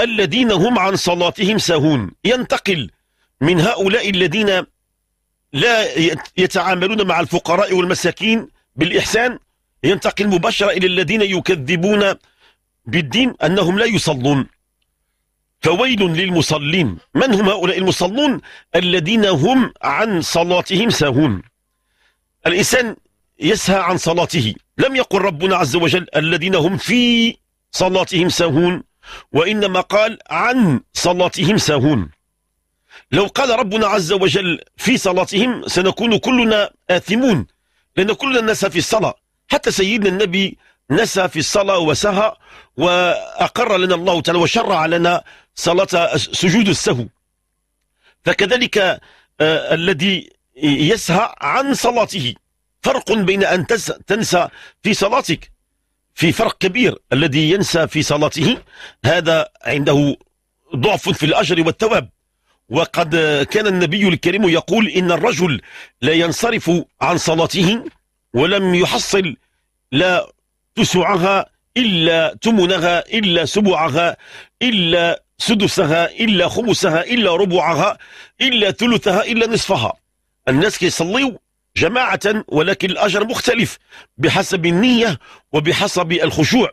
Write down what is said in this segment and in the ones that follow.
الذين هم عن صلاتهم ساهون ينتقل من هؤلاء الذين لا يتعاملون مع الفقراء والمساكين بالإحسان ينتقل مباشرة إلى الذين يكذبون بالدين أنهم لا يصلون فويل للمصلين من هم هؤلاء المصلون الذين هم عن صلاتهم ساهون الإنسان يسهى عن صلاته لم يقل ربنا عز وجل الذين هم في صلاتهم ساهون وإنما قال عن صلاتهم ساهون لو قال ربنا عز وجل في صلاتهم سنكون كلنا آثمون لأن كلنا نسى في الصلاة حتى سيدنا النبي نسى في الصلاة وسهى وأقر لنا الله تعالى وشرع لنا صلاة سجود السهو فكذلك آه الذي يسهى عن صلاته فرق بين أن تنسى في صلاتك في فرق كبير الذي ينسى في صلاته هذا عنده ضعف في الأجر والثواب وقد كان النبي الكريم يقول إن الرجل لا ينصرف عن صلاته ولم يحصل لا تسعها إلا تمنها إلا سبعها إلا سدسها إلا خمسها إلا ربعها إلا ثلثها إلا نصفها الناس كيصليوا جماعة ولكن الأجر مختلف بحسب النية وبحسب الخشوع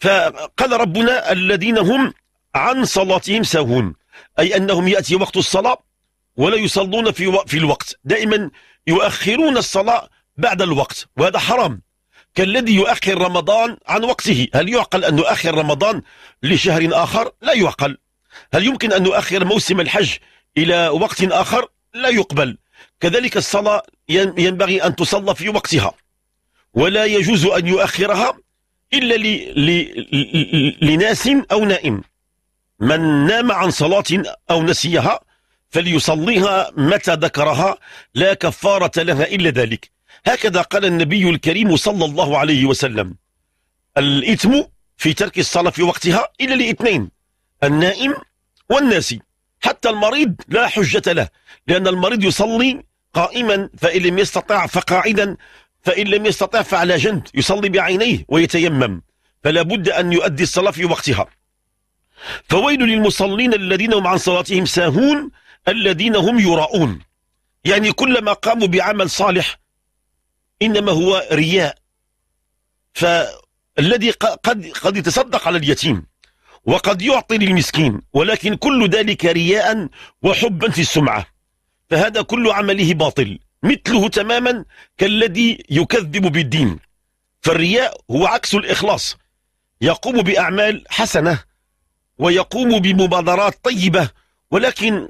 فقال ربنا الذين هم عن صلاتهم ساهون أي أنهم يأتي وقت الصلاة ولا يصلون في في الوقت دائما يؤخرون الصلاة بعد الوقت وهذا حرام كالذي يؤخر رمضان عن وقته هل يعقل أن نؤخر رمضان لشهر آخر لا يعقل هل يمكن أن نؤخر موسم الحج إلى وقت آخر لا يقبل كذلك الصلاة ينبغي أن تصلى في وقتها ولا يجوز أن يؤخرها إلا لناس أو نائم من نام عن صلاة أو نسيها فليصليها متى ذكرها لا كفارة لها إلا ذلك هكذا قال النبي الكريم صلى الله عليه وسلم الإثم في ترك الصلاة في وقتها إلا لاثنين النائم والناسي حتى المريض لا حجة له لأن المريض يصلي قائما فإن لم يستطع فقاعدا فإن لم يستطع فعلى جنب يصلي بعينيه ويتيمم فلا بد أن يؤدي الصلاة في وقتها فويل للمصلين الذين هم عن صلاتهم ساهون الذين هم يراؤون يعني كلما قاموا بعمل صالح إنما هو رياء فالذي قد قد يتصدق على اليتيم وقد يعطي للمسكين ولكن كل ذلك رياء وحبا في السمعة فهذا كل عمله باطل مثله تماما كالذي يكذب بالدين فالرياء هو عكس الإخلاص يقوم بأعمال حسنة ويقوم بمبادرات طيبة ولكن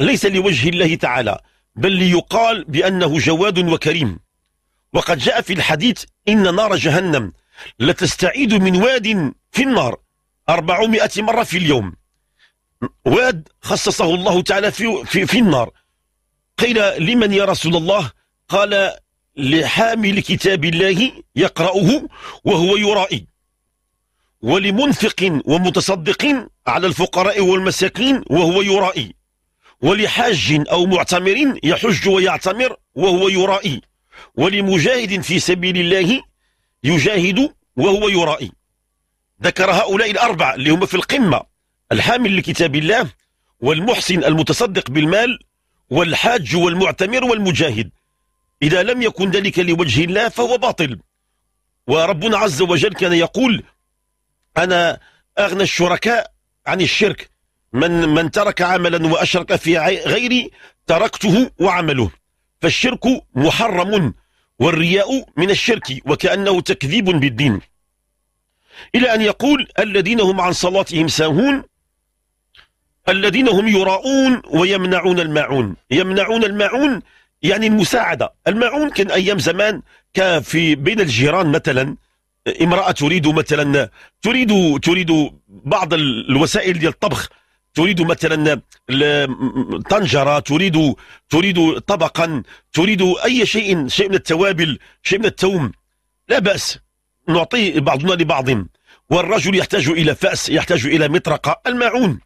ليس لوجه الله تعالى بل ليقال بأنه جواد وكريم وقد جاء في الحديث إن نار جهنم لتستعيد من واد في النار 400 مرة في اليوم واد خصصه الله تعالى في, في, في النار قيل لمن يا رسول الله قال لحامل كتاب الله يقرأه وهو يرائي ولمنفق ومتصدق على الفقراء والمساكين وهو يرائي ولحاج أو معتمر يحج ويعتمر وهو يرائي ولمجاهد في سبيل الله يجاهد وهو يرائي ذكر هؤلاء الأربعة اللي هم في القمة الحامل لكتاب الله والمحسن المتصدق بالمال والحاج والمعتمر والمجاهد إذا لم يكن ذلك لوجه الله فهو باطل وربنا عز وجل كان يقول أنا أغنى الشركاء عن الشرك من من ترك عملا وأشرك في غيري تركته وعمله فالشرك محرم والرياء من الشرك وكأنه تكذيب بالدين إلى أن يقول الذين هم عن صلاتهم ساهون الذين هم يراؤون ويمنعون الماعون يمنعون الماعون يعني المساعدة الماعون كان أيام زمان كان في بين الجيران مثلا امرأة تريد مثلا تريد تريد بعض الوسائل ديال الطبخ تريد مثلا طنجرة تريد تريد طبقا تريد أي شيء شيء من التوابل شيء من التوم لا بأس نعطيه بعضنا لبعض والرجل يحتاج إلى فأس يحتاج إلى مطرقة الماعون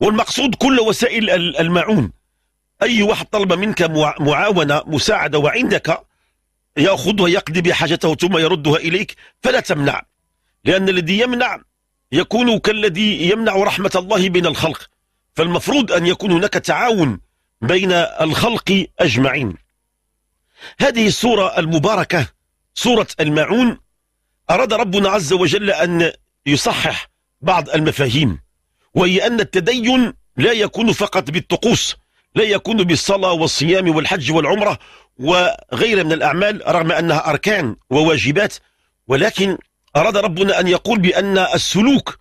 والمقصود كل وسائل الماعون أي واحد طلب منك معاونة مساعدة وعندك يأخذها يقضي بحاجته ثم يردها إليك فلا تمنع لأن الذي يمنع يكون كالذي يمنع رحمة الله بين الخلق فالمفروض أن يكون هناك تعاون بين الخلق أجمعين هذه السورة المباركة سورة الماعون أراد ربنا عز وجل أن يصحح بعض المفاهيم وهي أن التدين لا يكون فقط بالطقوس لا يكون بالصلاة والصيام والحج والعمرة وغير من الأعمال رغم أنها أركان وواجبات ولكن أراد ربنا أن يقول بأن السلوك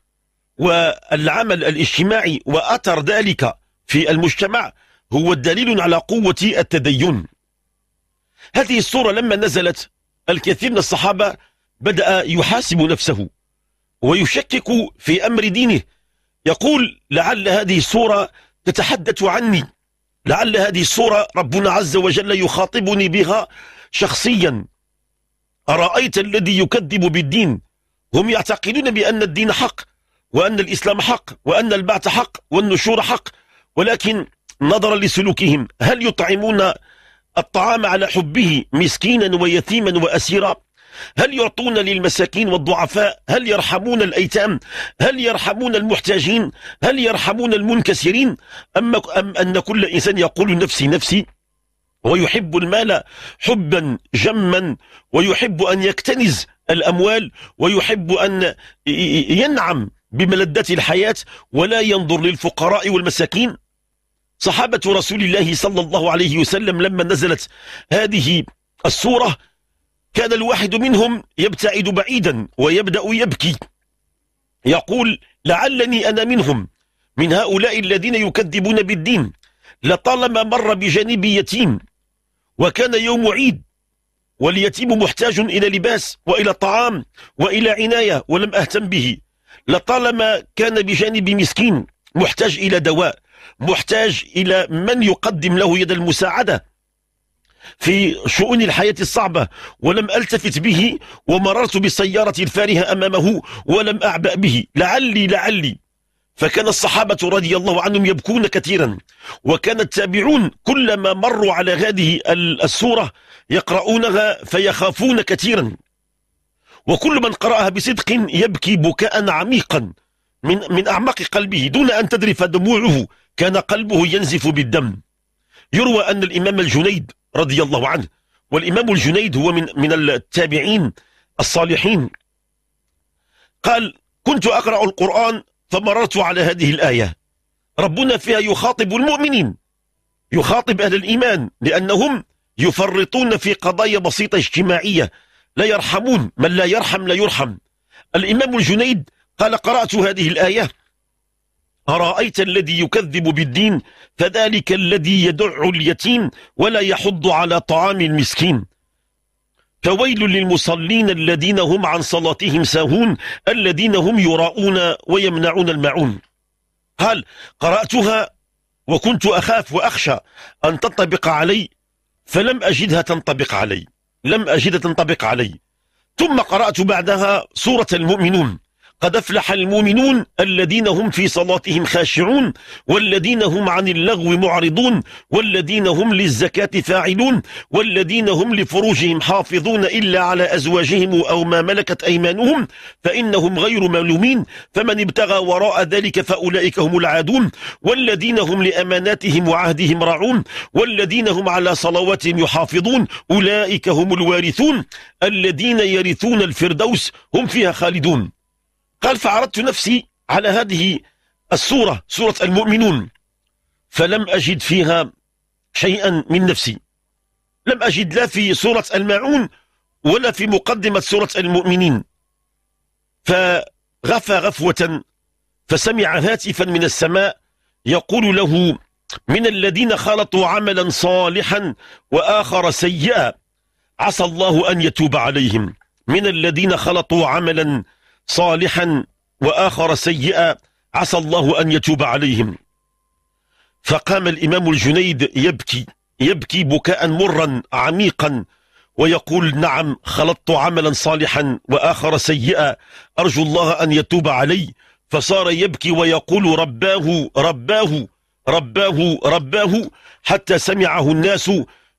والعمل الاجتماعي وأثر ذلك في المجتمع هو دليل على قوة التدين هذه الصورة لما نزلت الكثير من الصحابة بدأ يحاسب نفسه ويشكك في أمر دينه يقول لعل هذه الصورة تتحدث عني لعل هذه الصورة ربنا عز وجل يخاطبني بها شخصيا أرأيت الذي يكذب بالدين هم يعتقدون بأن الدين حق وأن الإسلام حق وأن البعث حق والنشور حق ولكن نظرا لسلوكهم هل يطعمون الطعام على حبه مسكينا ويتيما وأسيرا هل يعطون للمساكين والضعفاء هل يرحمون الأيتام هل يرحمون المحتاجين هل يرحمون المنكسرين أم, أن كل إنسان يقول نفسي نفسي ويحب المال حبا جما ويحب أن يكتنز الأموال ويحب أن ينعم بملذات الحياة ولا ينظر للفقراء والمساكين صحابة رسول الله صلى الله عليه وسلم لما نزلت هذه السورة كان الواحد منهم يبتعد بعيدا ويبدأ يبكي يقول لعلني أنا منهم من هؤلاء الذين يكذبون بالدين لطالما مر بجانبي يتيم وكان يوم عيد واليتيم محتاج إلى لباس وإلى طعام وإلى عناية ولم أهتم به لطالما كان بجانب مسكين محتاج إلى دواء محتاج إلى من يقدم له يد المساعدة في شؤون الحياة الصعبة ولم ألتفت به ومررت بسيارة الفارهة أمامه ولم أعبأ به لعلي لعلي فكان الصحابة رضي الله عنهم يبكون كثيرا وكان التابعون كلما مروا على هذه السورة يقرؤونها فيخافون كثيرا وكل من قرأها بصدق يبكي بكاء عميقا من, من أعماق قلبه دون أن تدرف دموعه كان قلبه ينزف بالدم يروى أن الإمام الجنيد رضي الله عنه والإمام الجنيد هو من من التابعين الصالحين قال كنت أقرأ القرآن فمررت على هذه الآية ربنا فيها يخاطب المؤمنين يخاطب أهل الإيمان لأنهم يفرطون في قضايا بسيطة اجتماعية لا يرحمون من لا يرحم لا يرحم الإمام الجنيد قال قرأت هذه الآية أرأيت الذي يكذب بالدين فذلك الذي يدع اليتيم ولا يحض على طعام المسكين فويل للمصلين الذين هم عن صلاتهم ساهون الذين هم يراؤون ويمنعون المعون قال قرأتها وكنت أخاف وأخشى أن تنطبق علي فلم أجدها تنطبق علي لم أجدها تنطبق علي ثم قرأت بعدها سورة المؤمنون قد أفلح المؤمنون الذين هم في صلاتهم خاشعون والذين هم عن اللغو معرضون والذين هم للزكاة فاعلون والذين هم لفروجهم حافظون إلا على أزواجهم أو ما ملكت أيمانهم فإنهم غير ملومين فمن ابتغى وراء ذلك فأولئك هم العادون والذين هم لأماناتهم وعهدهم راعون والذين هم على صلواتهم يحافظون أولئك هم الوارثون الذين يرثون الفردوس هم فيها خالدون قال فعرضت نفسي على هذه السورة سورة المؤمنون فلم أجد فيها شيئا من نفسي لم أجد لا في سورة الماعون ولا في مقدمة سورة المؤمنين فغفى غفوة فسمع هاتفا من السماء يقول له من الذين خلطوا عملا صالحا وآخر سيئا عسى الله أن يتوب عليهم من الذين خلطوا عملا صالحا وآخر سيئا عسى الله أن يتوب عليهم فقام الإمام الجنيد يبكي يبكي بكاء مرا عميقا ويقول نعم خلطت عملا صالحا وآخر سيئا أرجو الله أن يتوب علي فصار يبكي ويقول رباه رباه رباه رباه حتى سمعه الناس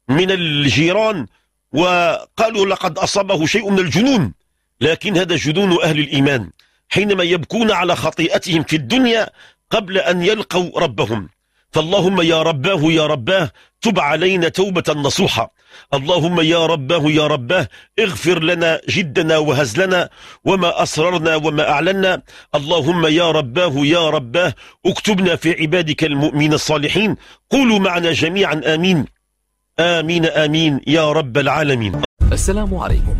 من الجيران وقالوا لقد أصابه شيء من الجنون لكن هذا جنون أهل الإيمان حينما يبكون على خطيئتهم في الدنيا قبل أن يلقوا ربهم فاللهم يا رباه يا رباه تب علينا توبة نصوحة اللهم يا رباه يا رباه اغفر لنا جدنا وهزلنا وما أسررنا وما أعلنا اللهم يا رباه يا رباه اكتبنا في عبادك المؤمنين الصالحين قولوا معنا جميعا آمين آمين آمين يا رب العالمين السلام عليكم